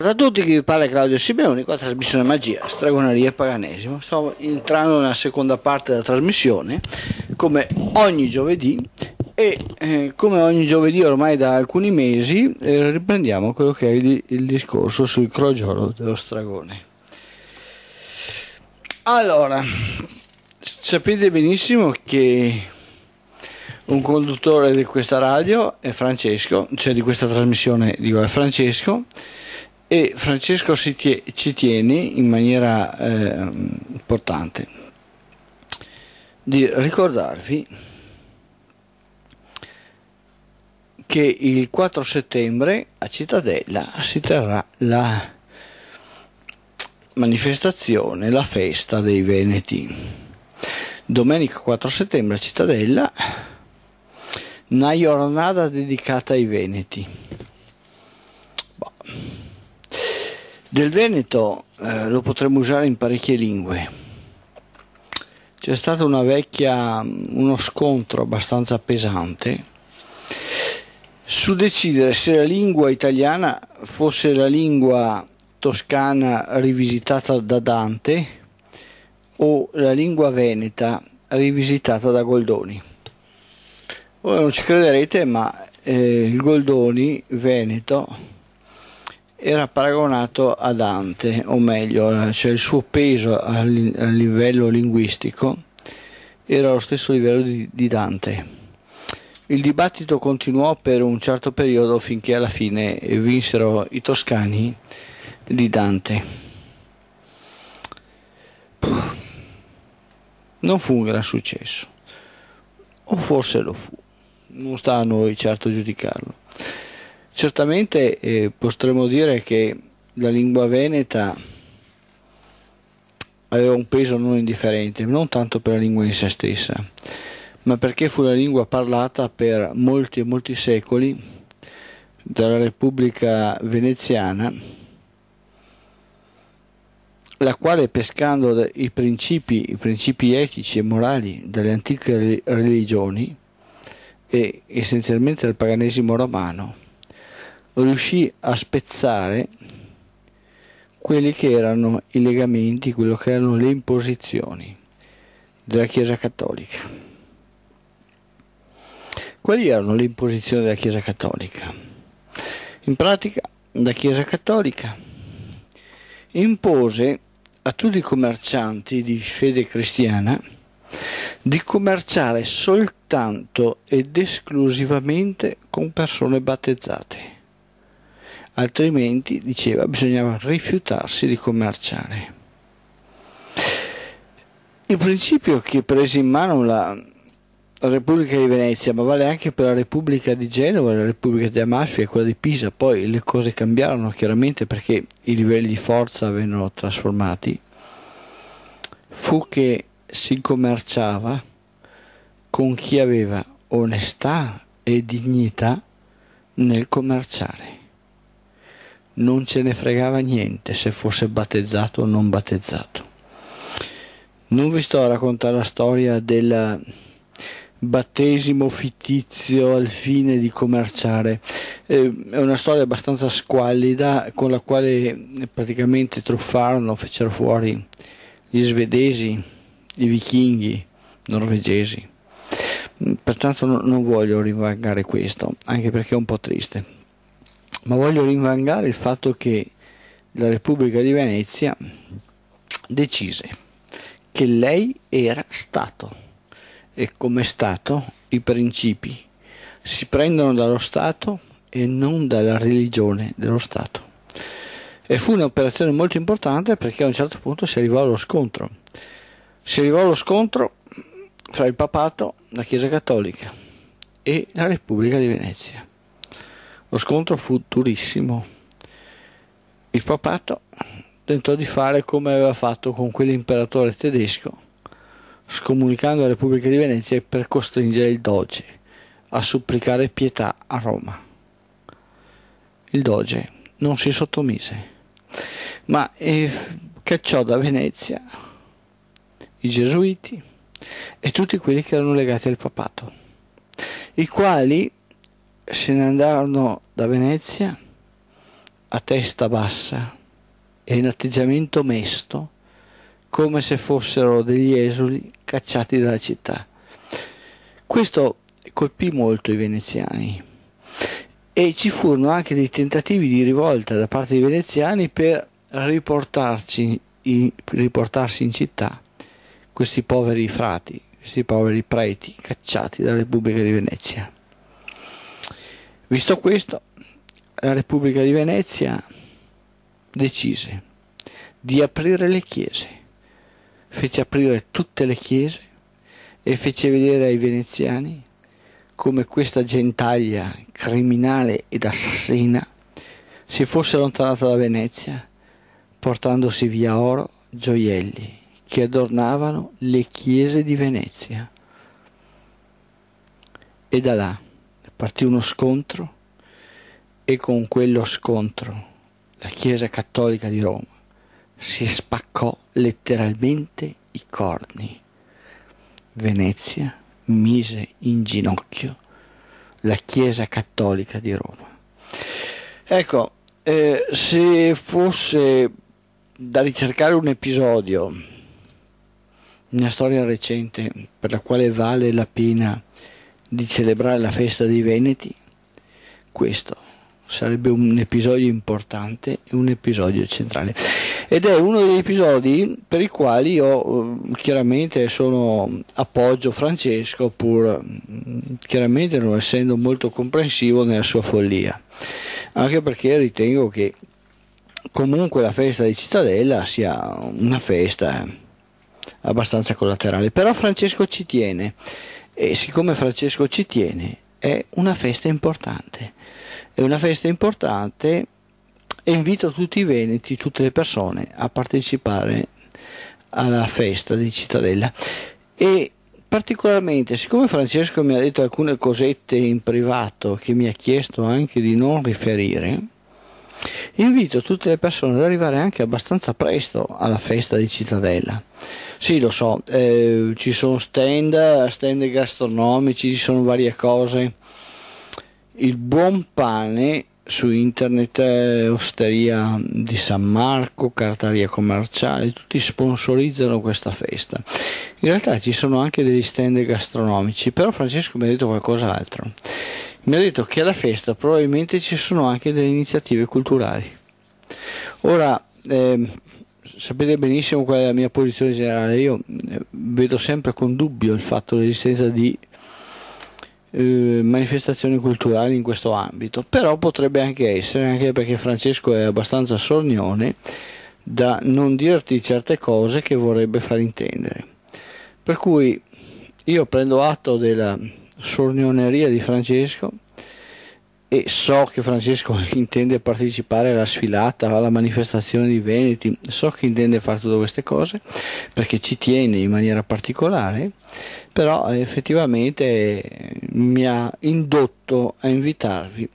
Ciao a tutti, chi vi parla è Claudio Simeoni, qua trasmissione Magia, Stragoneria e Paganesimo. Stiamo entrando nella seconda parte della trasmissione, come ogni giovedì, e eh, come ogni giovedì ormai da alcuni mesi eh, riprendiamo quello che è il, il discorso sul crogiolo dello stragone. Allora, sapete benissimo che un conduttore di questa radio è Francesco, cioè di questa trasmissione dico è Francesco, e Francesco ci tiene in maniera eh, importante di ricordarvi che il 4 settembre a Cittadella si terrà la manifestazione, la festa dei Veneti. Domenica 4 settembre a Cittadella una giornata dedicata ai Veneti. Boh. Del Veneto eh, lo potremmo usare in parecchie lingue. C'è stato vecchia, uno scontro abbastanza pesante su decidere se la lingua italiana fosse la lingua toscana rivisitata da Dante o la lingua veneta rivisitata da Goldoni. Ora non ci crederete, ma eh, il Goldoni veneto era paragonato a Dante, o meglio, cioè il suo peso a livello linguistico era allo stesso livello di, di Dante. Il dibattito continuò per un certo periodo finché alla fine vinsero i toscani di Dante. Non fu un gran successo, o forse lo fu, non sta a noi certo giudicarlo. Certamente eh, potremmo dire che la lingua veneta aveva un peso non indifferente, non tanto per la lingua in se stessa, ma perché fu la lingua parlata per molti e molti secoli dalla Repubblica veneziana, la quale pescando i principi, i principi etici e morali delle antiche religioni e essenzialmente del paganesimo romano, riuscì a spezzare quelli che erano i legamenti, quello che erano le imposizioni della Chiesa Cattolica. Quali erano le imposizioni della Chiesa Cattolica? In pratica la Chiesa Cattolica impose a tutti i commercianti di fede cristiana di commerciare soltanto ed esclusivamente con persone battezzate altrimenti, diceva, bisognava rifiutarsi di commerciare. Il principio che prese in mano la Repubblica di Venezia, ma vale anche per la Repubblica di Genova, la Repubblica di Amalfi e quella di Pisa, poi le cose cambiarono chiaramente perché i livelli di forza vennero trasformati, fu che si commerciava con chi aveva onestà e dignità nel commerciare non ce ne fregava niente se fosse battezzato o non battezzato. Non vi sto a raccontare la storia del battesimo fittizio al fine di commerciare, eh, è una storia abbastanza squallida con la quale praticamente truffarono, fecero fuori gli svedesi, i vichinghi, norvegesi. Pertanto non voglio rivangare questo, anche perché è un po' triste ma voglio rinvangare il fatto che la Repubblica di Venezia decise che lei era Stato e come Stato i principi si prendono dallo Stato e non dalla religione dello Stato. E fu un'operazione molto importante perché a un certo punto si arrivò allo scontro. Si arrivò allo scontro fra il papato, la Chiesa Cattolica e la Repubblica di Venezia. Lo scontro fu durissimo. Il papato tentò di fare come aveva fatto con quell'imperatore tedesco, scomunicando la Repubblica di Venezia per costringere il doge a supplicare pietà a Roma. Il doge non si sottomise, ma eh, cacciò da Venezia i gesuiti e tutti quelli che erano legati al papato, i quali se ne andarono da Venezia a testa bassa e in atteggiamento mesto, come se fossero degli esuli cacciati dalla città. Questo colpì molto i veneziani e ci furono anche dei tentativi di rivolta da parte dei veneziani per riportarci in, riportarsi in città questi poveri frati, questi poveri preti cacciati dalla Repubblica di Venezia. Visto questo, la Repubblica di Venezia decise di aprire le chiese, fece aprire tutte le chiese e fece vedere ai veneziani come questa gentaglia criminale ed assassina si fosse allontanata da Venezia, portandosi via oro, gioielli che adornavano le chiese di Venezia. E da là partì uno scontro e con quello scontro la Chiesa Cattolica di Roma si spaccò letteralmente i corni. Venezia mise in ginocchio la Chiesa Cattolica di Roma. Ecco, eh, se fosse da ricercare un episodio, una storia recente per la quale vale la pena di celebrare la festa dei Veneti, questo sarebbe un episodio importante e un episodio centrale. Ed è uno degli episodi per i quali io eh, chiaramente sono appoggio Francesco, pur mm, chiaramente non essendo molto comprensivo nella sua follia, anche perché ritengo che comunque la festa di Cittadella sia una festa abbastanza collaterale. Però Francesco ci tiene e siccome Francesco ci tiene, è una festa importante. È una festa importante e invito tutti i veneti, tutte le persone a partecipare alla festa di Cittadella. E particolarmente, siccome Francesco mi ha detto alcune cosette in privato che mi ha chiesto anche di non riferire, Invito tutte le persone ad arrivare anche abbastanza presto alla festa di Cittadella. Sì, lo so, eh, ci sono stand, stand gastronomici, ci sono varie cose. Il buon pane su internet, eh, Osteria di San Marco, Cartaria Commerciale, tutti sponsorizzano questa festa. In realtà ci sono anche degli stand gastronomici, però Francesco mi ha detto qualcos'altro mi ha detto che alla festa probabilmente ci sono anche delle iniziative culturali. Ora, eh, sapete benissimo qual è la mia posizione generale, io eh, vedo sempre con dubbio il fatto dell'esistenza di eh, manifestazioni culturali in questo ambito, però potrebbe anche essere, anche perché Francesco è abbastanza sornione da non dirti certe cose che vorrebbe far intendere. Per cui io prendo atto della sornioneria di Francesco e so che Francesco intende partecipare alla sfilata, alla manifestazione di Veneti, so che intende fare tutte queste cose perché ci tiene in maniera particolare, però effettivamente mi ha indotto a invitarvi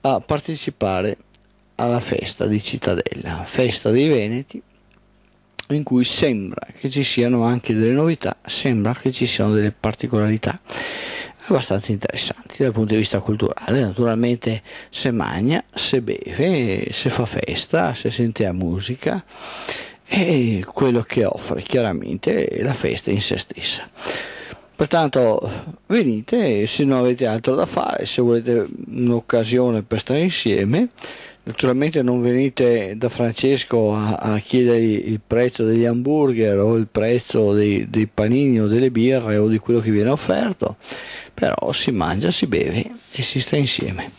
a partecipare alla festa di Cittadella, festa dei Veneti, in cui sembra che ci siano anche delle novità, sembra che ci siano delle particolarità abbastanza interessanti dal punto di vista culturale. Naturalmente se magna, se beve, se fa festa, se sente la musica e quello che offre chiaramente è la festa in se stessa. Pertanto venite se non avete altro da fare, se volete un'occasione per stare insieme. Naturalmente non venite da Francesco a, a chiedere il prezzo degli hamburger o il prezzo dei, dei panini o delle birre o di quello che viene offerto, però si mangia, si beve e si sta insieme.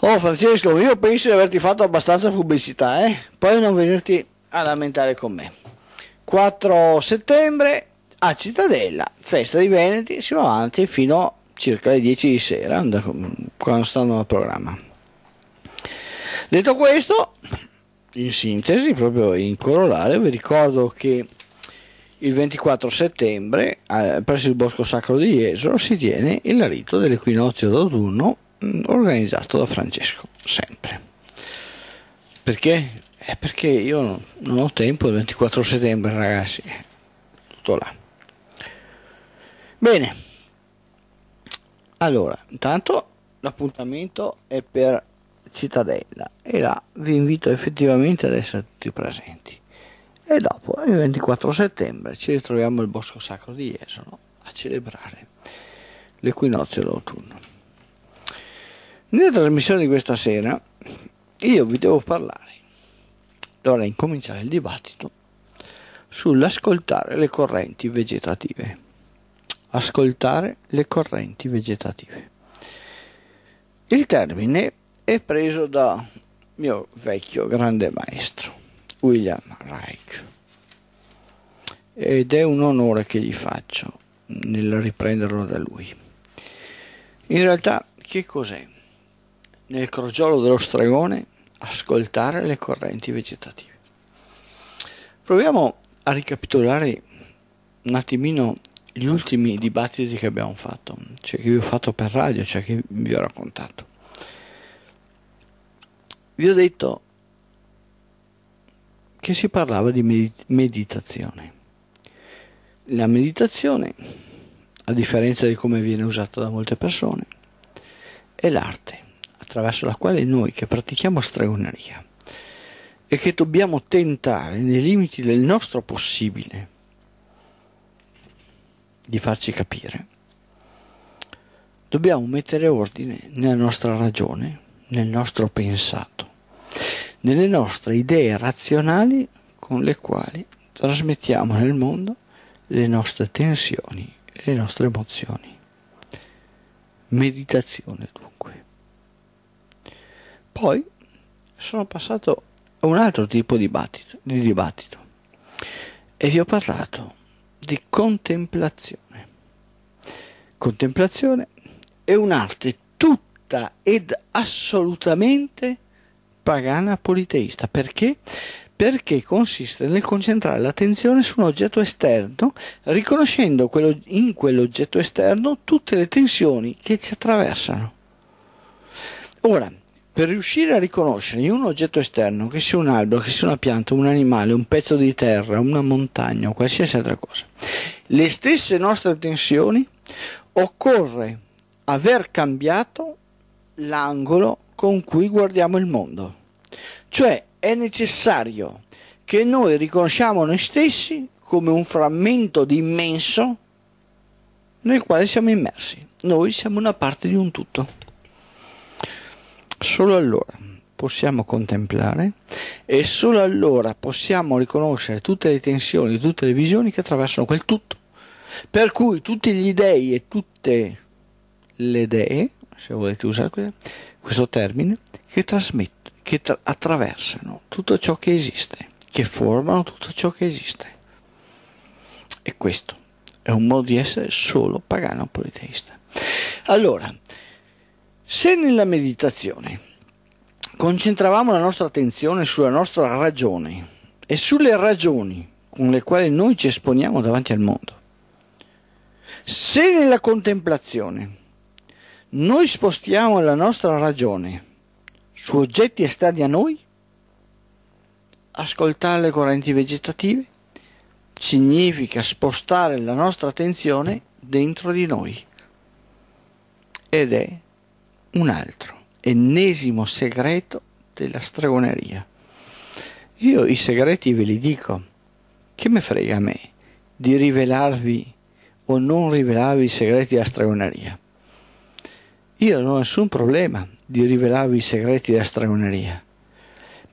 Oh Francesco, io penso di averti fatto abbastanza pubblicità, eh? poi non venirti a lamentare con me. 4 settembre a Cittadella, festa di Veneti, si va avanti fino a circa le 10 di sera, quando stanno al programma. Detto questo, in sintesi, proprio in corollario, vi ricordo che il 24 settembre eh, presso il Bosco Sacro di Jesolo si tiene il rito dell'equinozio d'autunno mm, organizzato da Francesco, sempre. Perché? Eh, perché io non ho tempo il 24 settembre, ragazzi. Tutto là. Bene. Allora, intanto l'appuntamento è per Cittadella e là vi invito effettivamente ad essere tutti presenti. E dopo, il 24 settembre, ci ritroviamo al Bosco Sacro di Jesolo a celebrare l'equinozio d'autunno. Nella trasmissione di questa sera io vi devo parlare, dovrei incominciare il dibattito sull'ascoltare le correnti vegetative. Ascoltare le correnti vegetative. Il termine è preso da mio vecchio grande maestro William Reich. Ed è un onore che gli faccio nel riprenderlo da lui. In realtà, che cos'è? Nel crogiolo dello stregone ascoltare le correnti vegetative. Proviamo a ricapitolare un attimino gli ultimi dibattiti che abbiamo fatto, cioè che vi ho fatto per radio, cioè che vi ho raccontato. Vi ho detto che si parlava di meditazione. La meditazione, a differenza di come viene usata da molte persone, è l'arte attraverso la quale noi che pratichiamo stregoneria e che dobbiamo tentare nei limiti del nostro possibile di farci capire, dobbiamo mettere ordine nella nostra ragione, nel nostro pensato nelle nostre idee razionali con le quali trasmettiamo nel mondo le nostre tensioni e le nostre emozioni. Meditazione dunque. Poi sono passato a un altro tipo di dibattito, di dibattito e vi ho parlato di contemplazione. Contemplazione è un'arte tutta ed assolutamente pagana politeista. Perché? Perché consiste nel concentrare l'attenzione su un oggetto esterno, riconoscendo quello, in quell'oggetto esterno tutte le tensioni che ci attraversano. Ora, per riuscire a riconoscere in un oggetto esterno, che sia un albero, che sia una pianta, un animale, un pezzo di terra, una montagna o qualsiasi altra cosa, le stesse nostre tensioni, occorre aver cambiato l'angolo con cui guardiamo il mondo. Cioè è necessario che noi riconosciamo noi stessi come un frammento di immenso nel quale siamo immersi. Noi siamo una parte di un tutto. Solo allora possiamo contemplare e solo allora possiamo riconoscere tutte le tensioni, tutte le visioni che attraversano quel tutto. Per cui tutti gli dei e tutte le dee, se volete usare quelle, questo termine, che, che tra attraversano tutto ciò che esiste, che formano tutto ciò che esiste. E questo è un modo di essere solo pagano politeista. Allora, se nella meditazione concentravamo la nostra attenzione sulla nostra ragione e sulle ragioni con le quali noi ci esponiamo davanti al mondo, se nella contemplazione noi spostiamo la nostra ragione su oggetti esterni a noi, ascoltare le correnti vegetative significa spostare la nostra attenzione dentro di noi ed è un altro, ennesimo segreto della stregoneria. Io i segreti ve li dico, che me frega a me di rivelarvi o non rivelarvi i segreti della stregoneria io non ho nessun problema di rivelarvi i segreti della stregoneria,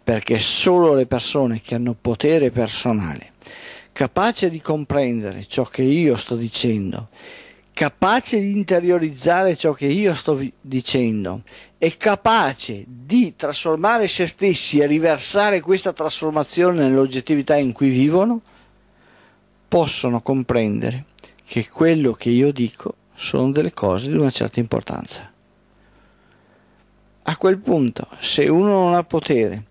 perché solo le persone che hanno potere personale, capace di comprendere ciò che io sto dicendo, capace di interiorizzare ciò che io sto dicendo, e capace di trasformare se stessi e riversare questa trasformazione nell'oggettività in cui vivono, possono comprendere che quello che io dico sono delle cose di una certa importanza. A quel punto, se uno non ha potere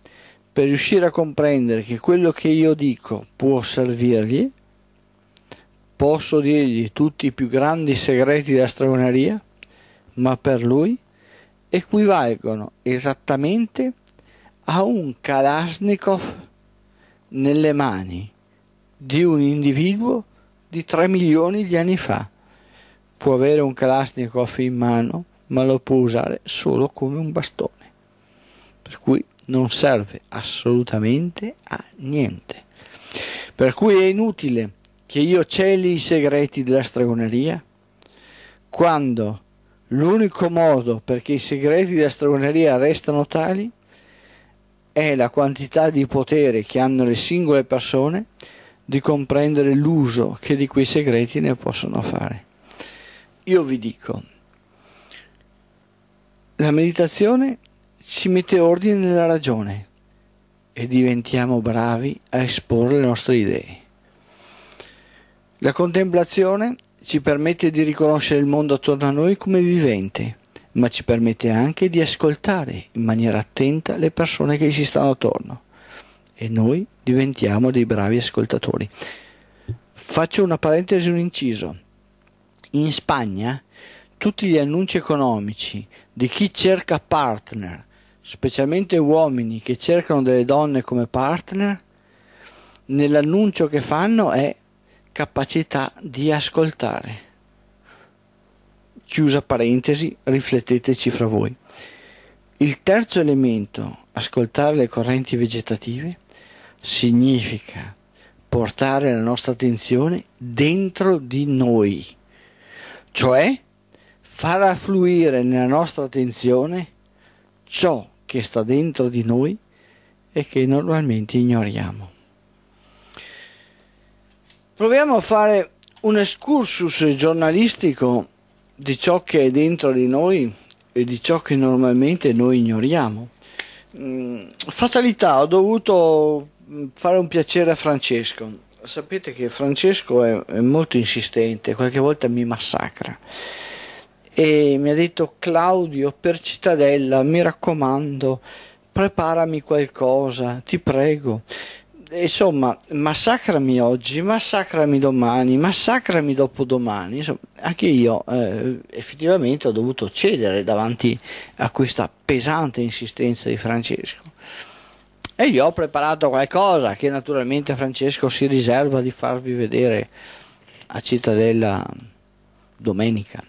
per riuscire a comprendere che quello che io dico può servirgli, posso dirgli tutti i più grandi segreti della stregoneria, ma per lui equivalgono esattamente a un Kalashnikov nelle mani di un individuo di 3 milioni di anni fa. Può avere un Kalashnikov in mano ma lo può usare solo come un bastone, per cui non serve assolutamente a niente. Per cui è inutile che io celi i segreti della stregoneria quando l'unico modo perché i segreti della stregoneria restano tali è la quantità di potere che hanno le singole persone di comprendere l'uso che di quei segreti ne possono fare. Io vi dico, la meditazione ci mette ordine nella ragione e diventiamo bravi a esporre le nostre idee. La contemplazione ci permette di riconoscere il mondo attorno a noi come vivente, ma ci permette anche di ascoltare in maniera attenta le persone che ci stanno attorno e noi diventiamo dei bravi ascoltatori. Faccio una parentesi, un inciso. In Spagna tutti gli annunci economici, di chi cerca partner, specialmente uomini che cercano delle donne come partner, nell'annuncio che fanno è capacità di ascoltare. Chiusa parentesi, rifletteteci fra voi. Il terzo elemento, ascoltare le correnti vegetative, significa portare la nostra attenzione dentro di noi, cioè far affluire nella nostra attenzione ciò che sta dentro di noi e che normalmente ignoriamo. Proviamo a fare un excursus giornalistico di ciò che è dentro di noi e di ciò che normalmente noi ignoriamo. Mm, fatalità, ho dovuto mm, fare un piacere a Francesco. Sapete che Francesco è, molto insistente, qualche volta mi massacra e mi ha detto Claudio per Cittadella mi raccomando preparami qualcosa ti prego insomma massacrami oggi massacrami domani massacrami dopodomani insomma, anche io eh, effettivamente ho dovuto cedere davanti a questa pesante insistenza di Francesco e io ho preparato qualcosa che naturalmente Francesco si riserva di farvi vedere a Cittadella domenica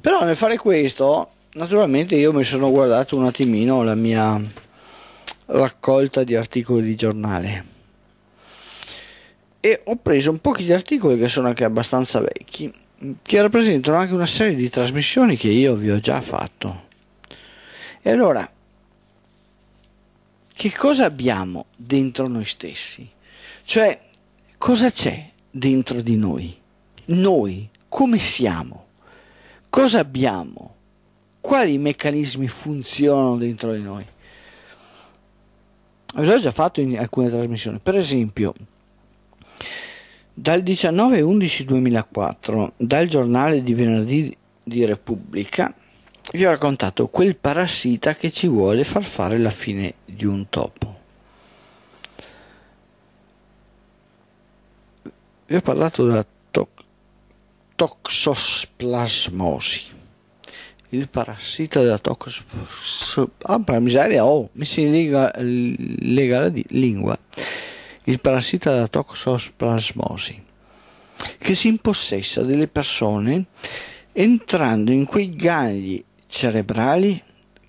però nel fare questo, naturalmente io mi sono guardato un attimino la mia raccolta di articoli di giornale e ho preso un po' di articoli che sono anche abbastanza vecchi, che rappresentano anche una serie di trasmissioni che io vi ho già fatto. E allora, che cosa abbiamo dentro noi stessi? Cioè, cosa c'è dentro di noi? Noi, come siamo? cosa abbiamo? Quali meccanismi funzionano dentro di noi? l'ho già fatto in alcune trasmissioni, per esempio dal 19-11-2004, dal giornale di venerdì di Repubblica, vi ho raccontato quel parassita che ci vuole far fare la fine di un topo. Vi ho parlato della toxosplasmosi. Il parassita della toxosplasmosi. Ah, miseria, oh, mi si lega, lega la di, lingua. Il parassita della toxoplasmosi che si impossessa delle persone entrando in quei gangli cerebrali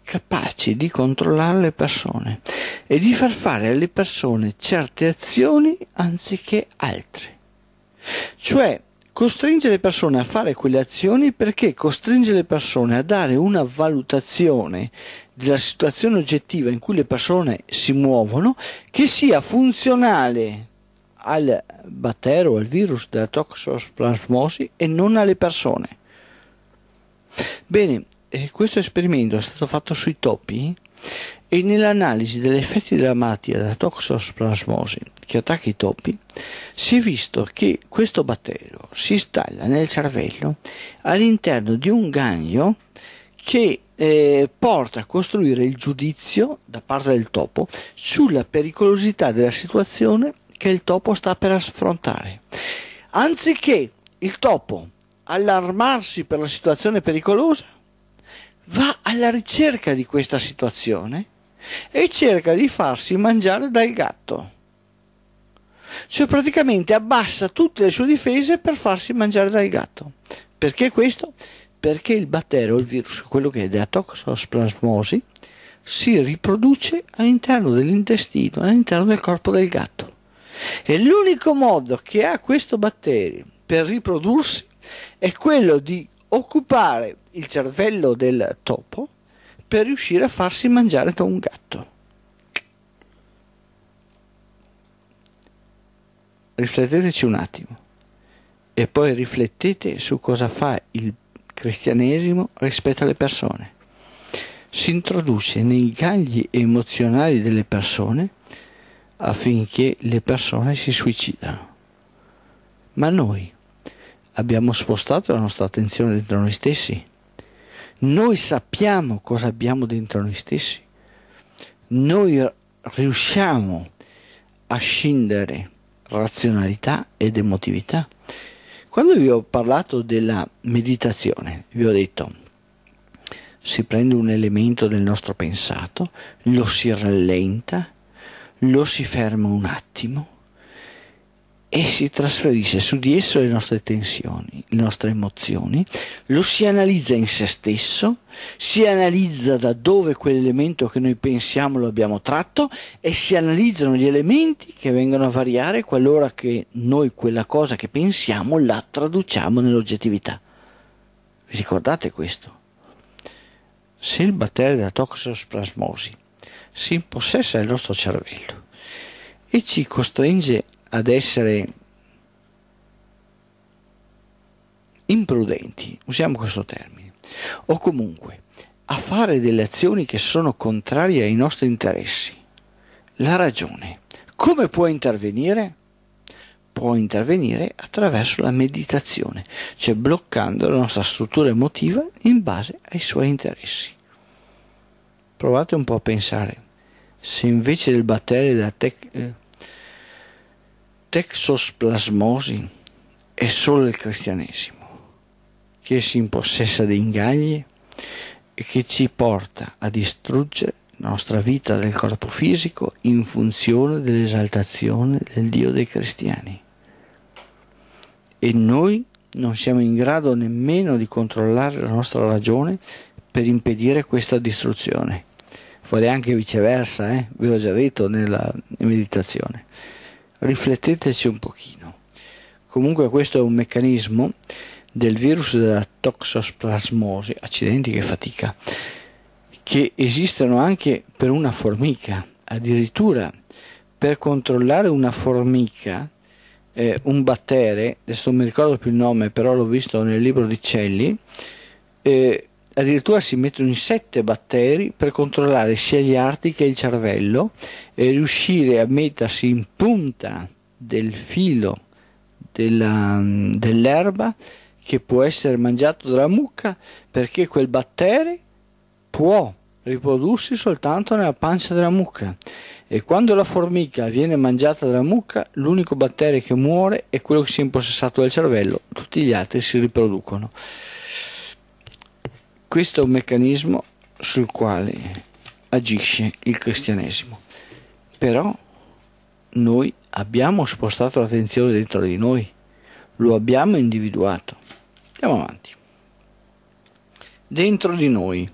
capaci di controllare le persone e di far fare alle persone certe azioni anziché altre. Cioè, costringe le persone a fare quelle azioni perché costringe le persone a dare una valutazione della situazione oggettiva in cui le persone si muovono che sia funzionale al battero, al virus della toxoplasmosi e non alle persone. Bene, eh, questo esperimento è stato fatto sui topi e nell'analisi degli effetti della malattia della toxoplasmosi che attacca i topi, si è visto che questo batterio si installa nel cervello all'interno di un ganglio che eh, porta a costruire il giudizio da parte del topo sulla pericolosità della situazione che il topo sta per affrontare. Anziché il topo allarmarsi per la situazione pericolosa, va alla ricerca di questa situazione e cerca di farsi mangiare dal gatto. Cioè praticamente abbassa tutte le sue difese per farsi mangiare dal gatto. Perché questo? Perché il batterio, il virus, quello che è della toxosplasmosi, si riproduce all'interno dell'intestino, all'interno del corpo del gatto. E l'unico modo che ha questo batterio per riprodursi è quello di occupare il cervello del topo per riuscire a farsi mangiare da un gatto. Rifletteteci un attimo e poi riflettete su cosa fa il cristianesimo rispetto alle persone. Si introduce nei gagli emozionali delle persone affinché le persone si suicidano. Ma noi abbiamo spostato la nostra attenzione dentro noi stessi noi sappiamo cosa abbiamo dentro noi stessi. Noi riusciamo a scindere razionalità ed emotività. Quando vi ho parlato della meditazione, vi ho detto, si prende un elemento del nostro pensato, lo si rallenta, lo si ferma un attimo e si trasferisce su di esso le nostre tensioni, le nostre emozioni, lo si analizza in se stesso, si analizza da dove quell'elemento che noi pensiamo lo abbiamo tratto e si analizzano gli elementi che vengono a variare qualora che noi quella cosa che pensiamo la traduciamo nell'oggettività. Vi ricordate questo? Se il batterio della toxosplasmosi si impossessa del nostro cervello e ci costringe ad essere imprudenti, usiamo questo termine, o comunque a fare delle azioni che sono contrarie ai nostri interessi, la ragione come può intervenire? Può intervenire attraverso la meditazione, cioè bloccando la nostra struttura emotiva in base ai suoi interessi. Provate un po' a pensare, se invece del battere da te... Eh, texosplasmosi è solo il cristianesimo che si impossessa di inganni e che ci porta a distruggere la nostra vita del corpo fisico in funzione dell'esaltazione del Dio dei cristiani. E noi non siamo in grado nemmeno di controllare la nostra ragione per impedire questa distruzione. Vale anche viceversa, eh? ve l'ho già detto nella meditazione rifletteteci un pochino. Comunque questo è un meccanismo del virus della toxoplasmosi, accidenti che fatica, che esistono anche per una formica, addirittura per controllare una formica, eh, un battere, adesso non mi ricordo più il nome, però l'ho visto nel libro di Celli, eh, addirittura si mettono in sette batteri per controllare sia gli arti che il cervello e riuscire a mettersi in punta del filo della, mm, dell'erba che può essere mangiato dalla mucca perché quel batteri può riprodursi soltanto nella pancia della mucca e quando la formica viene mangiata dalla mucca l'unico batterio che muore è quello che si è impossessato del cervello tutti gli altri si riproducono questo è un meccanismo sul quale agisce il cristianesimo. Però noi abbiamo spostato l'attenzione dentro di noi, lo abbiamo individuato. Andiamo avanti. Dentro di noi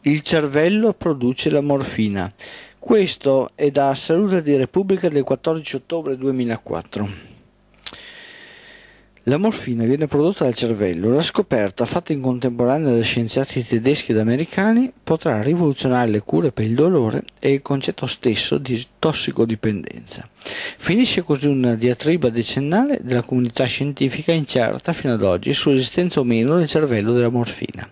il cervello produce la morfina. Questo è da Salute di Repubblica del 14 ottobre 2004. La morfina viene prodotta dal cervello. La scoperta, fatta in contemporanea da scienziati tedeschi ed americani, potrà rivoluzionare le cure per il dolore e il concetto stesso di tossicodipendenza. Finisce così una diatriba decennale della comunità scientifica incerta fino ad oggi sull'esistenza o meno del cervello della morfina.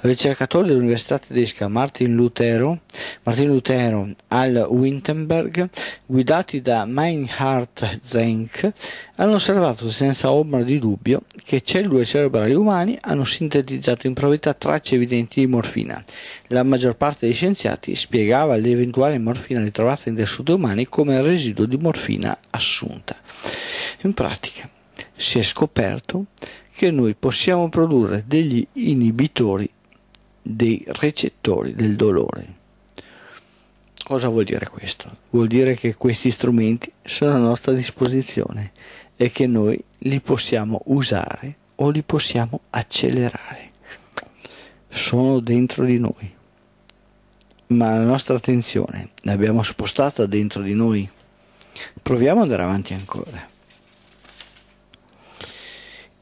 Ricercatori dell'Università tedesca Martin Lutero, Martin Lutero al Wittenberg, guidati da Meinhard Zenk, hanno osservato senza ombra di dubbio che cellule cerebrali umane hanno sintetizzato in proprietà tracce evidenti di morfina la maggior parte degli scienziati spiegava l'eventuale morfina ritrovata in tessuti umani come residuo di morfina assunta. In pratica si è scoperto che noi possiamo produrre degli inibitori dei recettori del dolore. Cosa vuol dire questo? Vuol dire che questi strumenti sono a nostra disposizione e che noi li possiamo usare o li possiamo accelerare. Sono dentro di noi ma la nostra attenzione l'abbiamo spostata dentro di noi. Proviamo ad andare avanti ancora.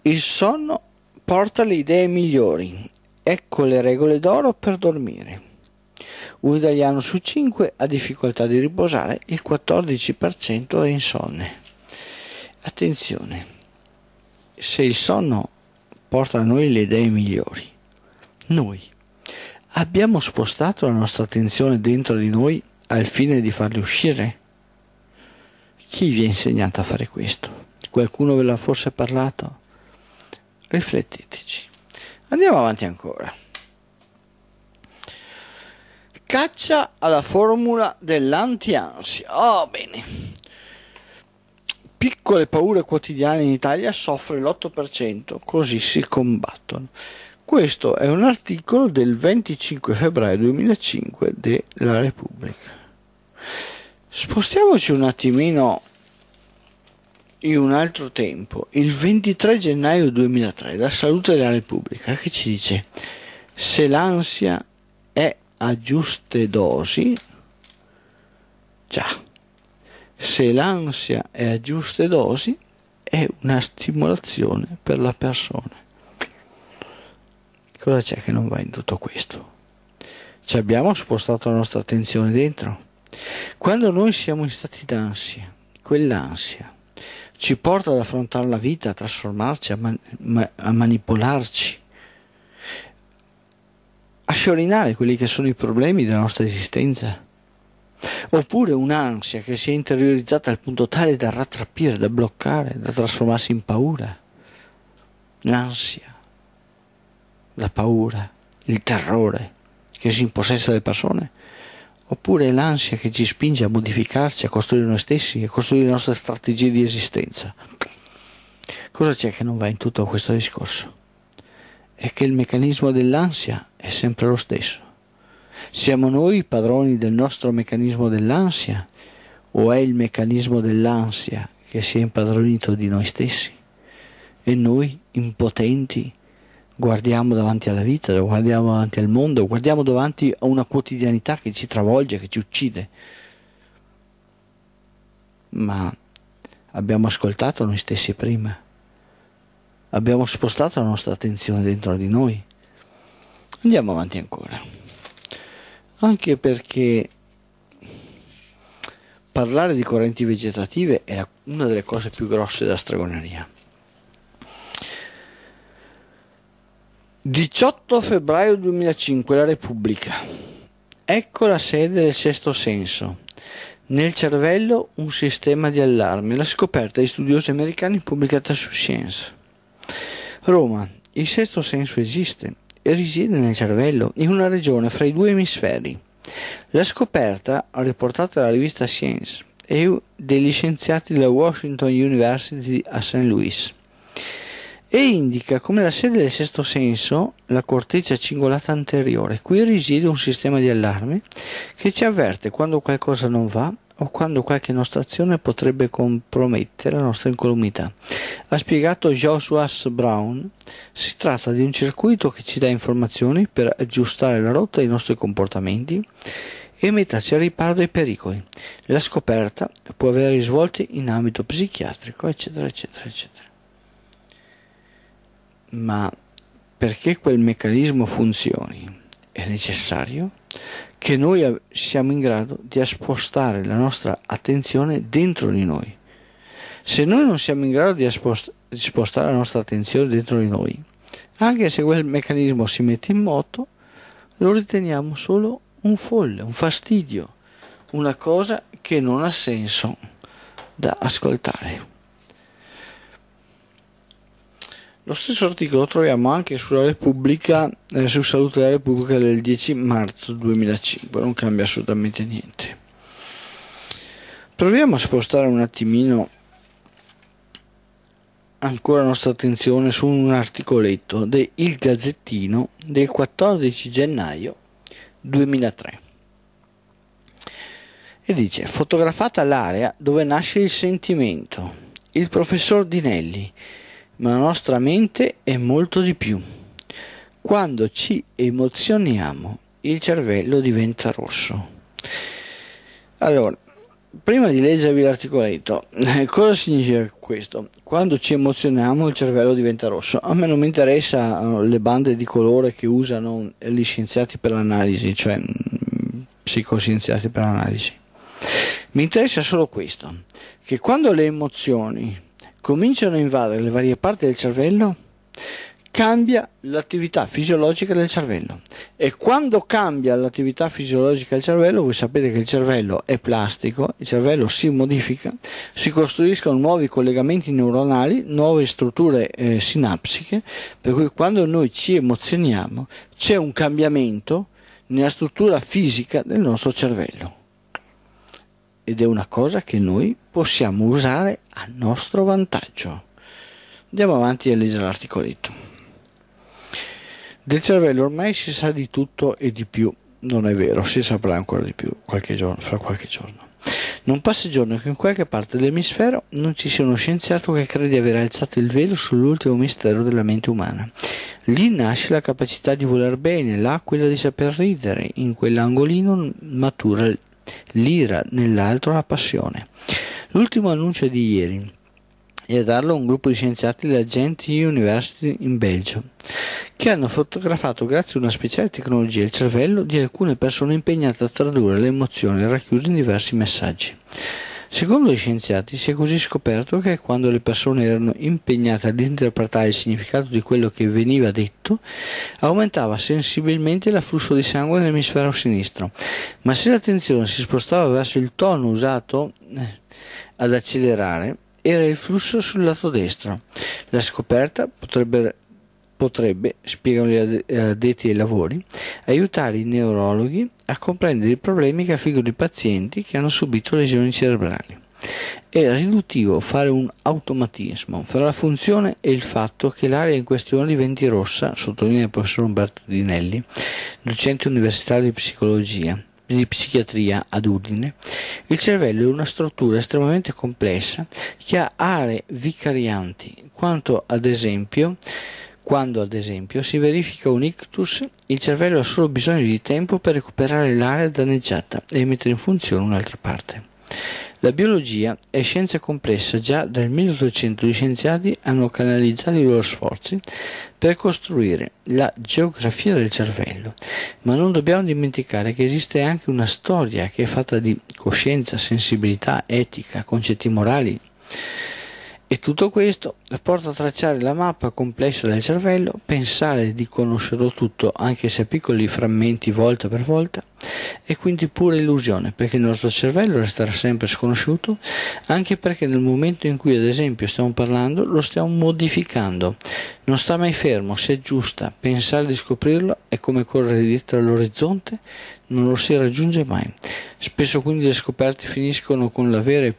Il sonno porta le idee migliori. Ecco le regole d'oro per dormire. Un italiano su 5 ha difficoltà di riposare, il 14% è insonne. Attenzione, se il sonno porta a noi le idee migliori, noi Abbiamo spostato la nostra attenzione dentro di noi al fine di farli uscire? Chi vi ha insegnato a fare questo? Qualcuno ve l'ha forse parlato? Rifletteteci. Andiamo avanti ancora. Caccia alla formula dell'anti-ansia. Oh, bene. Piccole paure quotidiane in Italia soffre l'8%, così si combattono. Questo è un articolo del 25 febbraio 2005 della Repubblica. Spostiamoci un attimino in un altro tempo, il 23 gennaio 2003, la salute della Repubblica che ci dice se l'ansia è a giuste dosi, già, se l'ansia è a giuste dosi è una stimolazione per la persona cosa c'è che non va in tutto questo? Ci abbiamo spostato la nostra attenzione dentro? Quando noi siamo in stati d'ansia, quell'ansia ci porta ad affrontare la vita, a trasformarci, a, man- ma- a manipolarci, a sciorinare quelli che sono i problemi della nostra esistenza. Oppure un'ansia che si è interiorizzata al punto tale da rattrappire, da bloccare, da trasformarsi in paura. L'ansia la paura, il terrore che si impossessa delle persone, oppure è l'ansia che ci spinge a modificarci, a costruire noi stessi, a costruire le nostre strategie di esistenza. Cosa c'è che non va in tutto questo discorso? È che il meccanismo dell'ansia è sempre lo stesso. Siamo noi padroni del nostro meccanismo dell'ansia o è il meccanismo dell'ansia che si è impadronito di noi stessi? E noi, impotenti, guardiamo davanti alla vita, guardiamo davanti al mondo, guardiamo davanti a una quotidianità che ci travolge, che ci uccide. Ma abbiamo ascoltato noi stessi prima, abbiamo spostato la nostra attenzione dentro di noi. Andiamo avanti ancora. Anche perché parlare di correnti vegetative è una delle cose più grosse da stregoneria 18 febbraio 2005 La Repubblica. Ecco la sede del sesto senso. Nel cervello un sistema di allarme, la scoperta di studiosi americani pubblicata su Science. Roma, il sesto senso esiste e risiede nel cervello, in una regione fra i due emisferi. La scoperta, riportata dalla rivista Science e degli scienziati della Washington University a St. Louis, e indica come la sede del sesto senso, la corteccia cingolata anteriore, qui risiede un sistema di allarme che ci avverte quando qualcosa non va o quando qualche nostra azione potrebbe compromettere la nostra incolumità. Ha spiegato Joshua S. Brown, si tratta di un circuito che ci dà informazioni per aggiustare la rotta dei nostri comportamenti e metterci al riparo dai pericoli. La scoperta può avere risvolti in ambito psichiatrico, eccetera, eccetera, eccetera ma perché quel meccanismo funzioni è necessario che noi siamo in grado di spostare la nostra attenzione dentro di noi. Se noi non siamo in grado di, spostare la nostra attenzione dentro di noi, anche se quel meccanismo si mette in moto, lo riteniamo solo un folle, un fastidio, una cosa che non ha senso da ascoltare. Lo stesso articolo lo troviamo anche sulla Repubblica, eh, su Salute della Repubblica del 10 marzo 2005, non cambia assolutamente niente. Proviamo a spostare un attimino ancora la nostra attenzione su un articoletto del Il Gazzettino del 14 gennaio 2003 e dice fotografata l'area dove nasce il sentimento. Il professor Dinelli ma la nostra mente è molto di più. Quando ci emozioniamo il cervello diventa rosso. Allora, prima di leggervi l'articoletto, cosa significa questo? Quando ci emozioniamo il cervello diventa rosso. A me non mi interessano uh, le bande di colore che usano gli scienziati per l'analisi, cioè mm, psicoscienziati per l'analisi. Mi interessa solo questo, che quando le emozioni cominciano a invadere le varie parti del cervello, cambia l'attività fisiologica del cervello. E quando cambia l'attività fisiologica del cervello, voi sapete che il cervello è plastico, il cervello si modifica, si costruiscono nuovi collegamenti neuronali, nuove strutture eh, sinapsiche, per cui quando noi ci emozioniamo c'è un cambiamento nella struttura fisica del nostro cervello ed è una cosa che noi possiamo usare a nostro vantaggio. Andiamo avanti a leggere l'articoletto. Del cervello ormai si sa di tutto e di più, non è vero, si saprà ancora di più qualche giorno, fra qualche giorno. Non passa giorno che in qualche parte dell'emisfero non ci sia uno scienziato che crede di aver alzato il velo sull'ultimo mistero della mente umana. Lì nasce la capacità di voler bene, l'aquila di saper ridere, in quell'angolino matura l'ira nell'altro la passione. L'ultimo annuncio di ieri e a darlo un gruppo di scienziati della Gent University in Belgio, che hanno fotografato grazie a una speciale tecnologia il cervello di alcune persone impegnate a tradurre le emozioni racchiuse in diversi messaggi. Secondo gli scienziati si è così scoperto che quando le persone erano impegnate ad interpretare il significato di quello che veniva detto, aumentava sensibilmente l'afflusso di sangue nell'emisfero sinistro, ma se l'attenzione si spostava verso il tono usato eh, ad accelerare, era il flusso sul lato destro. La scoperta potrebbe potrebbe, spiegano gli eh, addetti ai lavori, aiutare i neurologhi a comprendere i problemi che affliggono i pazienti che hanno subito lesioni cerebrali. È riduttivo fare un automatismo fra la funzione e il fatto che l'area in questione diventi rossa, sottolinea il professor Umberto Dinelli, docente universitario di psicologia di psichiatria ad Udine, il cervello è una struttura estremamente complessa che ha aree vicarianti, quanto ad esempio quando, ad esempio, si verifica un ictus, il cervello ha solo bisogno di tempo per recuperare l'area danneggiata e mettere in funzione un'altra parte. La biologia è scienza complessa, già dal 1800 gli scienziati hanno canalizzato i loro sforzi per costruire la geografia del cervello, ma non dobbiamo dimenticare che esiste anche una storia che è fatta di coscienza, sensibilità, etica, concetti morali. E tutto questo porta a tracciare la mappa complessa del cervello, pensare di conoscerlo tutto anche se a piccoli frammenti volta per volta, è quindi pura illusione perché il nostro cervello resterà sempre sconosciuto, anche perché nel momento in cui ad esempio stiamo parlando lo stiamo modificando, non sta mai fermo, si aggiusta, pensare di scoprirlo è come correre dietro all'orizzonte, non lo si raggiunge mai. Spesso quindi le scoperte finiscono con l'avere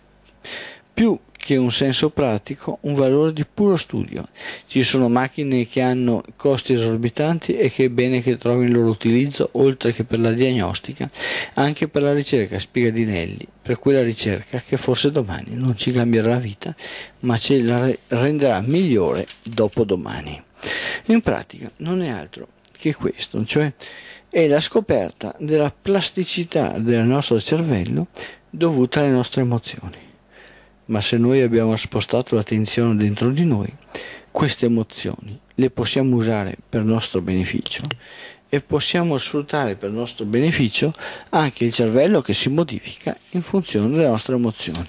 più che un senso pratico, un valore di puro studio. Ci sono macchine che hanno costi esorbitanti e che è bene che trovi il loro utilizzo, oltre che per la diagnostica, anche per la ricerca, spiega Dinelli, per quella ricerca che forse domani non ci cambierà la vita, ma ce la renderà migliore dopodomani. In pratica non è altro che questo, cioè è la scoperta della plasticità del nostro cervello dovuta alle nostre emozioni ma se noi abbiamo spostato l'attenzione dentro di noi, queste emozioni le possiamo usare per nostro beneficio e possiamo sfruttare per nostro beneficio anche il cervello che si modifica in funzione delle nostre emozioni.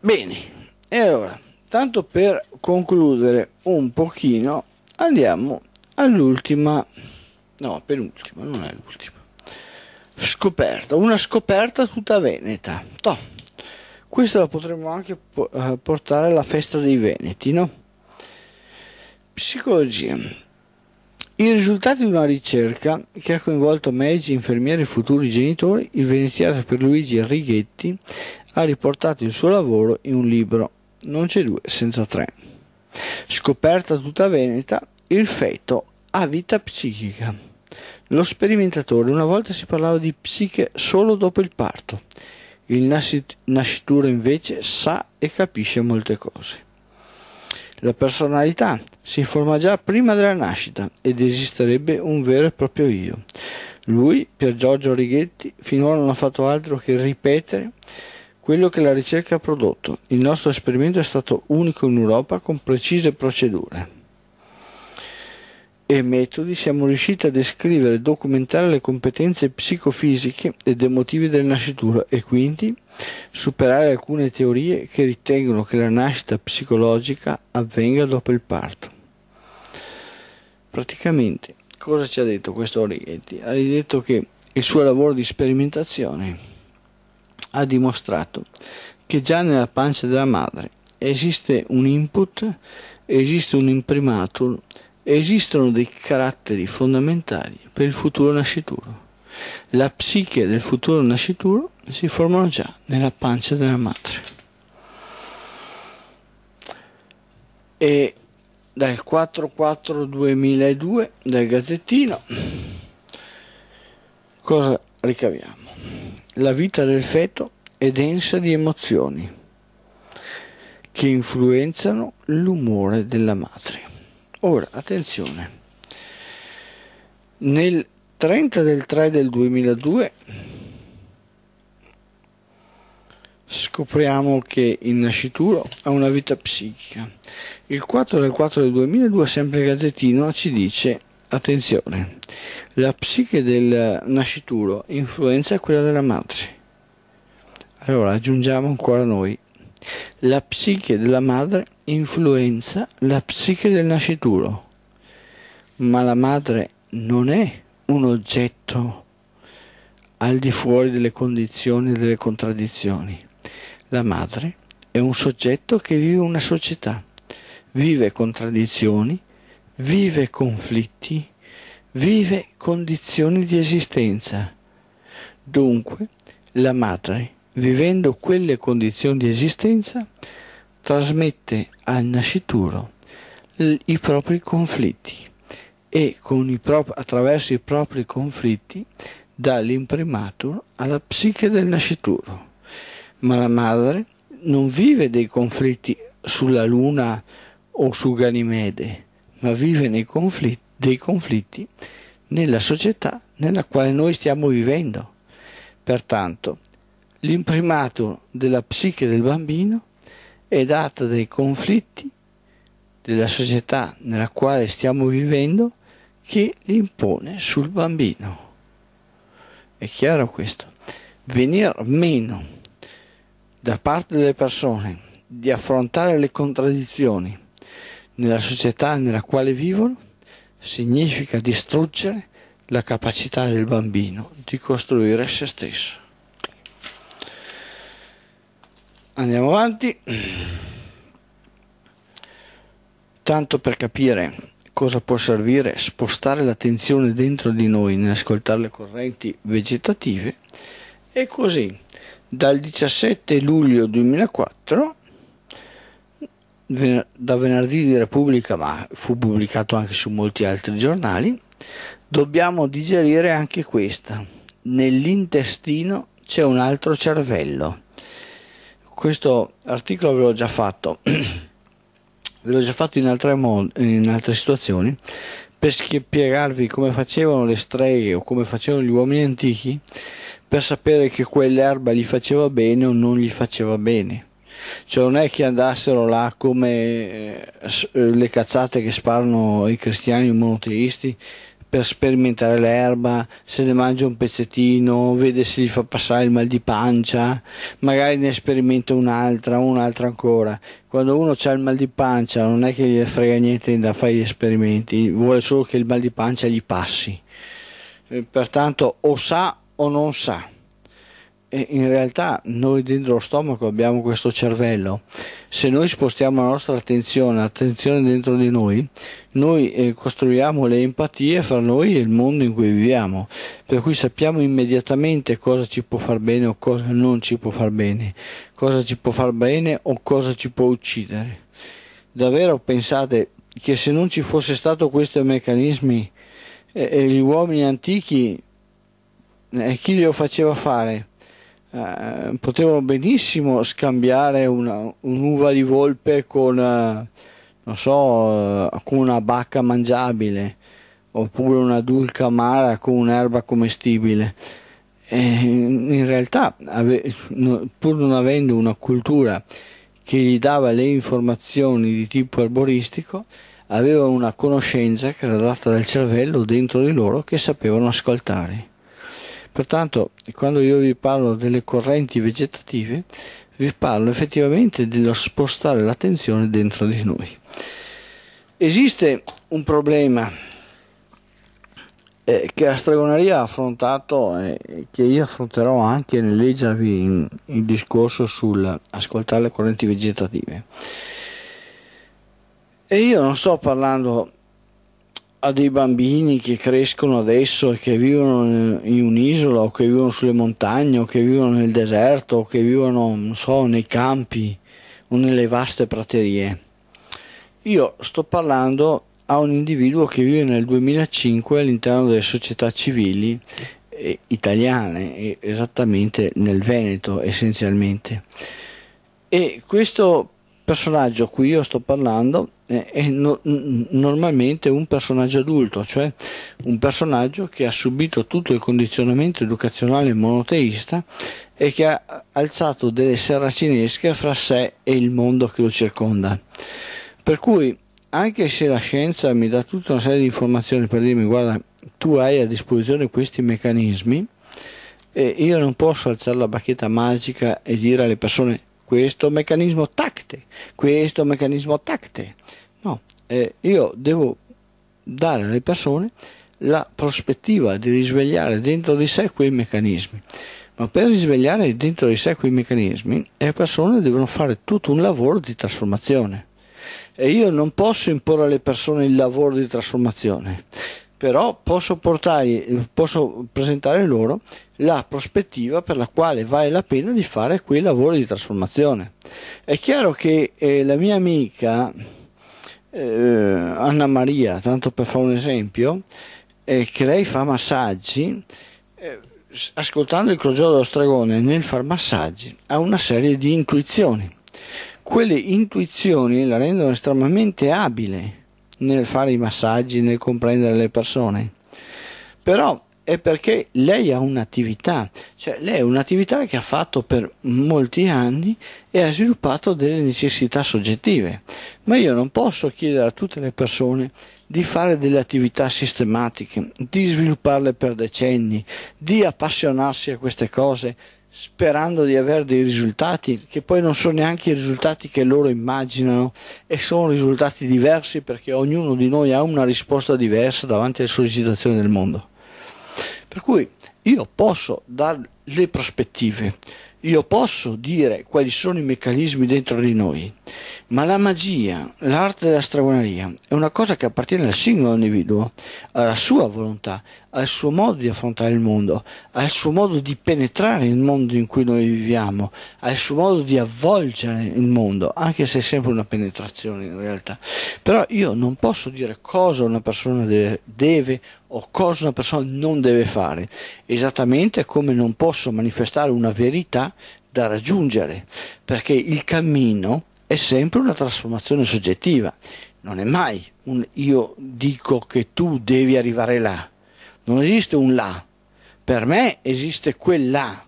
Bene, e allora, tanto per concludere un pochino, andiamo all'ultima, no, penultima, non è l'ultima Scoperta, una scoperta tutta veneta. Toh. Questa la potremmo anche eh, portare alla festa dei Veneti, no? Psicologia. I risultati di una ricerca che ha coinvolto medici, infermieri e futuri genitori, il veneziano per Luigi Righetti ha riportato il suo lavoro in un libro, Non c'è due senza tre. Scoperta tutta veneta, il feto ha vita psichica. Lo sperimentatore una volta si parlava di psiche solo dopo il parto. Il nascituro invece sa e capisce molte cose. La personalità si forma già prima della nascita ed esisterebbe un vero e proprio io. Lui, Pier Giorgio Righetti, finora non ha fatto altro che ripetere quello che la ricerca ha prodotto. Il nostro esperimento è stato unico in Europa con precise procedure e metodi siamo riusciti a descrivere e documentare le competenze psicofisiche ed emotive della nascitura e quindi superare alcune teorie che ritengono che la nascita psicologica avvenga dopo il parto. Praticamente, cosa ci ha detto questo Righetti? Ha detto che il suo lavoro di sperimentazione ha dimostrato che già nella pancia della madre esiste un input, esiste un imprimatur esistono dei caratteri fondamentali per il futuro nascituro. La psiche del futuro nascituro si formano già nella pancia della madre. E dal 4-4-2002 del Gazzettino cosa ricaviamo? La vita del feto è densa di emozioni che influenzano l'umore della madre. Ora, attenzione, nel 30 del 3 del 2002 scopriamo che il nascituro ha una vita psichica. Il 4 del 4 del 2002, sempre Gazzettino, ci dice Attenzione, la psiche del nascituro influenza quella della madre. Allora aggiungiamo ancora noi, la psiche della madre influenza la psiche del nascituro, ma la madre non è un oggetto al di fuori delle condizioni e delle contraddizioni. La madre è un soggetto che vive una società, vive contraddizioni, vive conflitti, vive condizioni di esistenza. Dunque, la madre, vivendo quelle condizioni di esistenza, trasmette al nascituro i propri conflitti e i prop- attraverso i propri conflitti dà l'imprimatur alla psiche del nascituro. Ma la madre non vive dei conflitti sulla Luna o su Ganimede, ma vive conflitti, dei conflitti nella società nella quale noi stiamo vivendo. Pertanto, l'imprimatur della psiche del bambino è data dai conflitti della società nella quale stiamo vivendo che li impone sul bambino. È chiaro questo? Venir meno da parte delle persone di affrontare le contraddizioni nella società nella quale vivono significa distruggere la capacità del bambino di costruire se stesso. Andiamo avanti. Tanto per capire cosa può servire spostare l'attenzione dentro di noi nell'ascoltare le correnti vegetative e così dal 17 luglio 2004 da venerdì di Repubblica ma fu pubblicato anche su molti altri giornali dobbiamo digerire anche questa nell'intestino c'è un altro cervello questo articolo ve l'ho già fatto ve l'ho già fatto in altre, in altre situazioni per spiegarvi come facevano le streghe o come facevano gli uomini antichi per sapere che quell'erba gli faceva bene o non gli faceva bene. Cioè non è che andassero là come eh, eh, le cazzate che sparano i cristiani monoteisti per sperimentare l'erba, se ne mangia un pezzettino, vede se gli fa passare il mal di pancia, magari ne sperimenta un'altra, un'altra ancora. Quando uno ha il mal di pancia non è che gli frega niente da fare gli esperimenti, vuole solo che il mal di pancia gli passi. Pertanto o sa o non sa e in realtà noi dentro lo stomaco abbiamo questo cervello. Se noi spostiamo la nostra attenzione, attenzione dentro di noi, noi eh, costruiamo le empatie fra noi e il mondo in cui viviamo, per cui sappiamo immediatamente cosa ci può far bene o cosa non ci può far bene, cosa ci può far bene o cosa ci può uccidere. Davvero pensate che se non ci fosse stato questi meccanismi, eh, eh, gli uomini antichi, eh, chi glielo faceva fare? eh, potevo benissimo scambiare una, un'uva di volpe con, eh, so, eh, con una bacca mangiabile oppure una amara con un'erba commestibile. E in realtà, ave, pur non avendo una cultura che gli dava le informazioni di tipo arboristico, avevano una conoscenza che era data dal cervello dentro di loro che sapevano ascoltare. Pertanto quando io vi parlo delle correnti vegetative vi parlo effettivamente dello spostare l'attenzione dentro di noi. Esiste un problema eh, che la stregoneria ha affrontato e eh, che io affronterò anche nel leggervi il discorso sull'ascoltare le correnti vegetative. E io non sto parlando a dei bambini che crescono adesso e che vivono in un'isola o che vivono sulle montagne o che vivono nel deserto o che vivono, non so, nei campi o nelle vaste praterie. Io sto parlando a un individuo che vive nel 2005 all'interno delle società civili eh, italiane, esattamente nel Veneto essenzialmente. E questo personaggio a cui io sto parlando eh, è no, normalmente un personaggio adulto, cioè un personaggio che ha subito tutto il condizionamento educazionale monoteista e che ha alzato delle serracinesche fra sé e il mondo che lo circonda. Per cui, anche se la scienza mi dà tutta una serie di informazioni per dirmi guarda, tu hai a disposizione questi meccanismi, e eh, io non posso alzare la bacchetta magica e dire alle persone questo meccanismo tacte, questo meccanismo tacte. No, eh, io devo dare alle persone la prospettiva di risvegliare dentro di sé quei meccanismi. Ma per risvegliare dentro di sé quei meccanismi, le persone devono fare tutto un lavoro di trasformazione. E io non posso imporre alle persone il lavoro di trasformazione però posso, portare, posso presentare loro la prospettiva per la quale vale la pena di fare quel lavoro di trasformazione. È chiaro che eh, la mia amica eh, Anna Maria, tanto per fare un esempio, eh, che lei fa massaggi, eh, ascoltando il crogiolo dello stragone nel far massaggi, ha una serie di intuizioni. Quelle intuizioni la rendono estremamente abile nel fare i massaggi, nel comprendere le persone, però è perché lei ha un'attività, cioè lei ha un'attività che ha fatto per molti anni e ha sviluppato delle necessità soggettive, ma io non posso chiedere a tutte le persone di fare delle attività sistematiche, di svilupparle per decenni, di appassionarsi a queste cose, sperando di avere dei risultati che poi non sono neanche i risultati che loro immaginano e sono risultati diversi perché ognuno di noi ha una risposta diversa davanti alle sollecitazioni del mondo. Per cui io posso dare le prospettive, io posso dire quali sono i meccanismi dentro di noi, ma la magia, l'arte della stregoneria è una cosa che appartiene al singolo individuo, alla sua volontà, al suo modo di affrontare il mondo, al suo modo di penetrare il mondo in cui noi viviamo, al suo modo di avvolgere il mondo, anche se è sempre una penetrazione in realtà. Però io non posso dire cosa una persona deve, deve o cosa una persona non deve fare, esattamente come non posso manifestare una verità da raggiungere, perché il cammino è sempre una trasformazione soggettiva, non è mai un io dico che tu devi arrivare là non esiste un là, per me esiste quel là,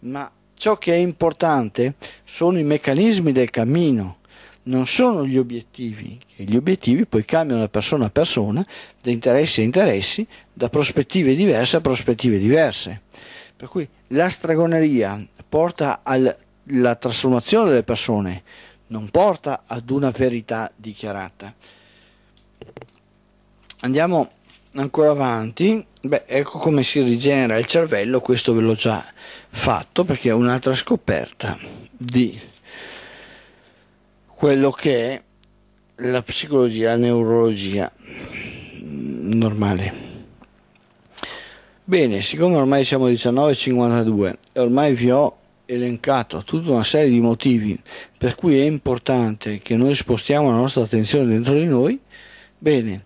ma ciò che è importante sono i meccanismi del cammino, non sono gli obiettivi, gli obiettivi poi cambiano da persona a persona, da interessi a interessi, da prospettive diverse a prospettive diverse. Per cui la stragoneria porta alla trasformazione delle persone, non porta ad una verità dichiarata. Andiamo ancora avanti, beh, ecco come si rigenera il cervello, questo ve l'ho già fatto perché è un'altra scoperta di quello che è la psicologia, la neurologia mm, normale. Bene, siccome ormai siamo 19.52 e ormai vi ho elencato tutta una serie di motivi per cui è importante che noi spostiamo la nostra attenzione dentro di noi, bene,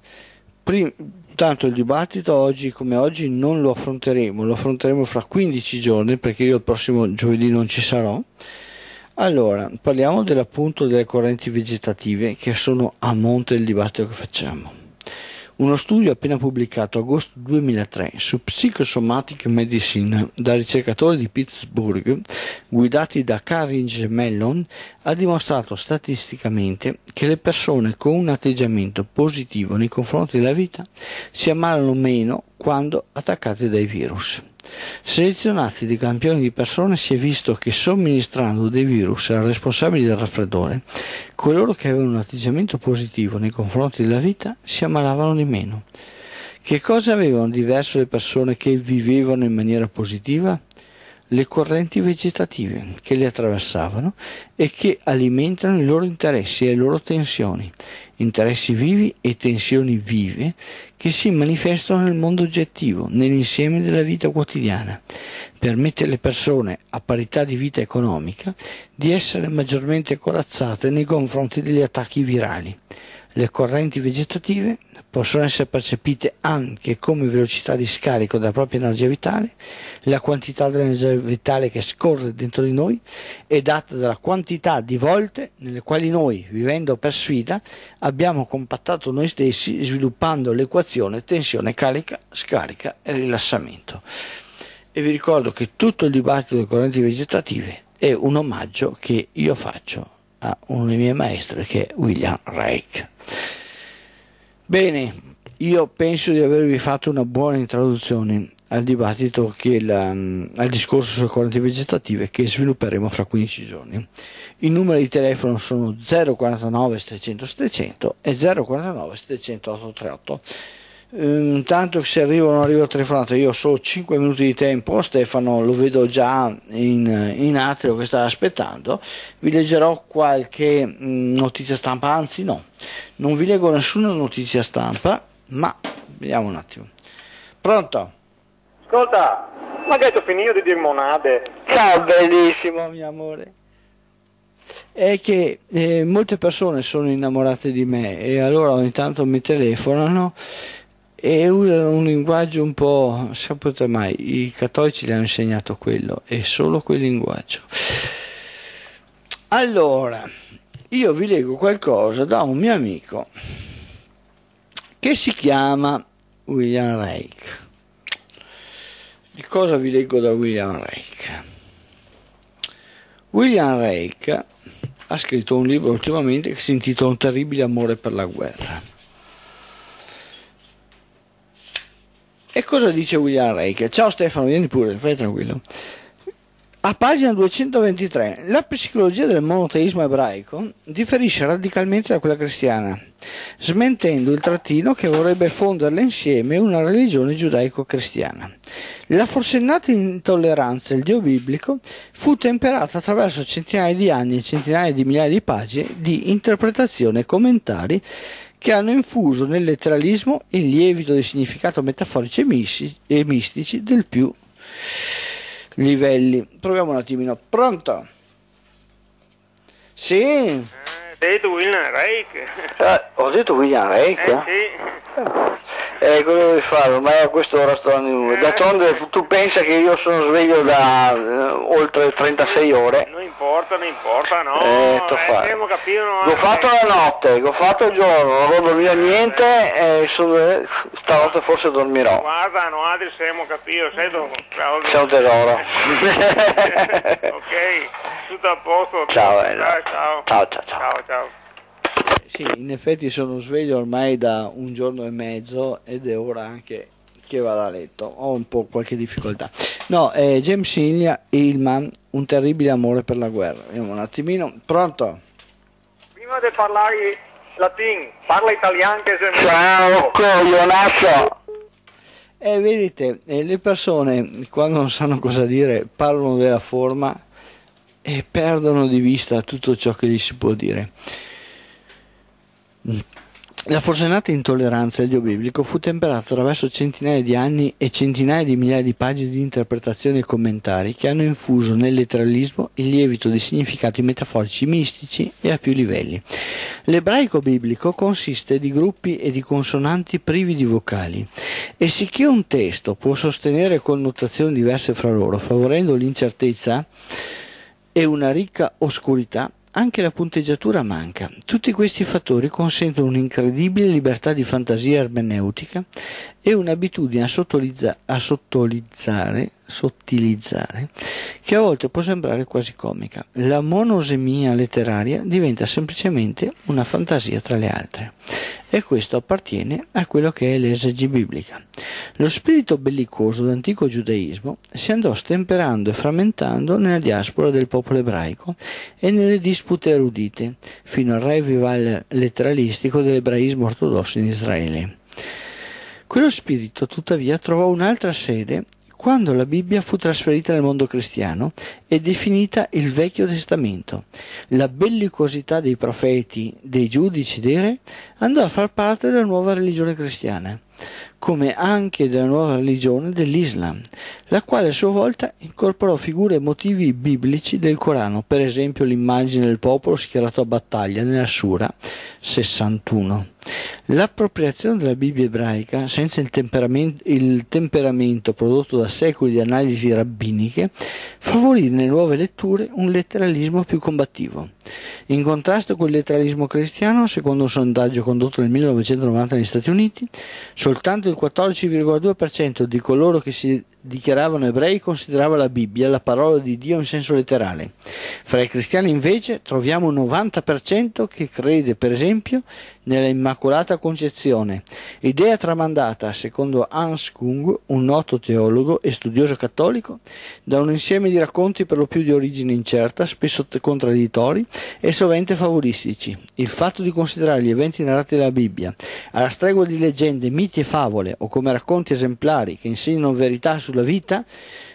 prim- Tanto il dibattito oggi come oggi non lo affronteremo, lo affronteremo fra 15 giorni perché io il prossimo giovedì non ci sarò. Allora, parliamo dell'appunto delle correnti vegetative che sono a monte del dibattito che facciamo. Uno studio appena pubblicato agosto 2003 su Psychosomatic Medicine da ricercatori di Pittsburgh, guidati da Carringe Mellon, ha dimostrato statisticamente che le persone con un atteggiamento positivo nei confronti della vita si ammalano meno quando attaccate dai virus. Selezionati dei campioni di persone si è visto che somministrando dei virus responsabili del raffreddore, coloro che avevano un atteggiamento positivo nei confronti della vita si ammalavano di meno. Che cosa avevano diverso le persone che vivevano in maniera positiva? Le correnti vegetative che le attraversavano e che alimentano i loro interessi e le loro tensioni, interessi vivi e tensioni vive che si manifestano nel mondo oggettivo, nell'insieme della vita quotidiana. Permette alle persone, a parità di vita economica, di essere maggiormente corazzate nei confronti degli attacchi virali. Le correnti vegetative possono essere percepite anche come velocità di scarico della propria energia vitale, la quantità dell'energia vitale che scorre dentro di noi è data dalla quantità di volte nelle quali noi, vivendo per sfida, abbiamo compattato noi stessi sviluppando l'equazione tensione carica, scarica e rilassamento. E vi ricordo che tutto il dibattito delle correnti vegetative è un omaggio che io faccio a uno dei miei maestri che è William Reich. Bene, io penso di avervi fatto una buona introduzione al dibattito, la, mm, al discorso sulle correnti vegetative che svilupperemo fra 15 giorni. I numeri di telefono sono 049 700 700 e 049 700 838 intanto se arriva o non arriva il telefonato io ho solo 5 minuti di tempo Stefano lo vedo già in, in atrio che sta aspettando vi leggerò qualche mm, notizia stampa anzi no non vi leggo nessuna notizia stampa ma vediamo un attimo pronto ascolta ma che ho finito di dire monade ciao bellissimo mio amore è che eh, molte persone sono innamorate di me e allora ogni tanto mi telefonano è usano un linguaggio un po' sapete mai, i cattolici gli hanno insegnato quello è solo quel linguaggio. Allora, io vi leggo qualcosa da un mio amico che si chiama William Reich. Di cosa vi leggo da William Reich? William Reich ha scritto un libro ultimamente che si intitola Un terribile amore per la guerra cosa dice William Reich? Ciao Stefano, vieni pure, fai tranquillo. A pagina 223, la psicologia del monoteismo ebraico differisce radicalmente da quella cristiana, smentendo il trattino che vorrebbe fonderle insieme una religione giudaico-cristiana. La forsennata intolleranza del Dio biblico fu temperata attraverso centinaia di anni e centinaia di migliaia di pagine di interpretazione e commentari che hanno infuso nel letteralismo il lievito dei significato metaforici e mistici del più livelli. Proviamo un attimino. Pronto? Sì detto William Reich. Ah, ho detto William Reich? Eh, sì. Eh, eh cosa devi fare? Ormai a quest'ora sto andando. Eh. D'altronde tu pensa che io sono sveglio da eh, oltre 36 ore? Non importa, non importa, no. Eh, eh, capire, no l'ho fatto la notte, l'ho fatto il giorno, non ho dormito niente e sono, eh, stanotte forse dormirò. Guarda, no, altri siamo capito, sei dopo. Ciao, ciao tesoro. ok, tutto a posto. Ciao, ciao, ciao. ciao, ciao. ciao, ciao. Ciao. Sì, in effetti sono sveglio ormai da un giorno e mezzo ed è ora anche che vado a letto. Ho un po' qualche difficoltà. No, eh, James Hillman, Un terribile amore per la guerra. Vediamo un attimino. Pronto? Prima di parlare latin, parla italiano che se Ciao, coglionazzo! Ecco, e eh, vedete, eh, le persone quando non sanno cosa dire parlano della forma e perdono di vista tutto ciò che gli si può dire. La forsennata intolleranza del Dio biblico fu temperata attraverso centinaia di anni e centinaia di migliaia di pagine di interpretazioni e commentari che hanno infuso nel letteralismo il lievito di significati metaforici mistici e a più livelli. L'ebraico biblico consiste di gruppi e di consonanti privi di vocali e sicché un testo può sostenere connotazioni diverse fra loro, favorendo l'incertezza, e una ricca oscurità, anche la punteggiatura manca. Tutti questi fattori consentono un'incredibile libertà di fantasia ermeneutica e un'abitudine a, sottoliza- a sottolizzare sottilizzare, che a volte può sembrare quasi comica. La monosemia letteraria diventa semplicemente una fantasia tra le altre. E questo appartiene a quello che è l'esege biblica. Lo spirito bellicoso d'antico giudaismo si andò stemperando e frammentando nella diaspora del popolo ebraico e nelle dispute erudite, fino al revival letteralistico dell'ebraismo ortodosso in Israele. Quello spirito tuttavia trovò un'altra sede quando la Bibbia fu trasferita nel mondo cristiano e definita il Vecchio Testamento. La bellicosità dei profeti, dei giudici, dei re, andò a far parte della nuova religione cristiana come anche della nuova religione dell'Islam, la quale a sua volta incorporò figure e motivi biblici del Corano, per esempio l'immagine del popolo schierato a battaglia nella Sura 61. L'appropriazione della Bibbia ebraica, senza il temperamento, il temperamento, prodotto da secoli di analisi rabbiniche, favorì nelle nuove letture un letteralismo più combattivo. In contrasto con il letteralismo cristiano, secondo un sondaggio condotto nel 1990 negli Stati Uniti, soltanto il il 14,2% di coloro che si dichiaravano ebrei considerava la Bibbia la parola di Dio in senso letterale. Fra i cristiani invece troviamo un 90% che crede per esempio nella Immacolata Concezione, idea tramandata secondo Hans Kung, un noto teologo e studioso cattolico, da un insieme di racconti per lo più di origine incerta, spesso contraddittori e sovente favolistici. Il fatto di considerare gli eventi narrati dalla Bibbia alla stregua di leggende, miti e favole o come racconti esemplari che insegnano verità sul sulla vita,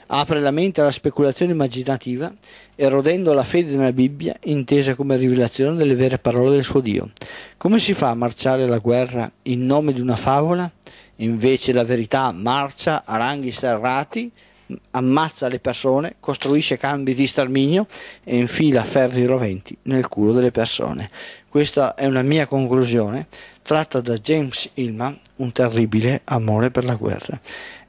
apre la mente alla speculazione immaginativa, erodendo la fede nella Bibbia, intesa come rivelazione delle vere parole del suo Dio. Come si fa a marciare alla guerra in nome di una favola? Invece la verità marcia a ranghi serrati, ammazza le persone, costruisce cambi di sterminio e infila ferri roventi nel culo delle persone. Questa è una mia conclusione, tratta da James Hillman, un terribile amore per la guerra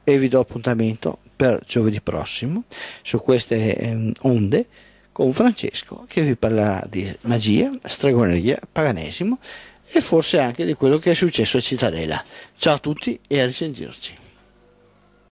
e vi do appuntamento per giovedì prossimo su queste ehm, onde con Francesco che vi parlerà di magia, stregoneria, paganesimo e forse anche di quello che è successo a Cittadella. Ciao a tutti e a risentirci.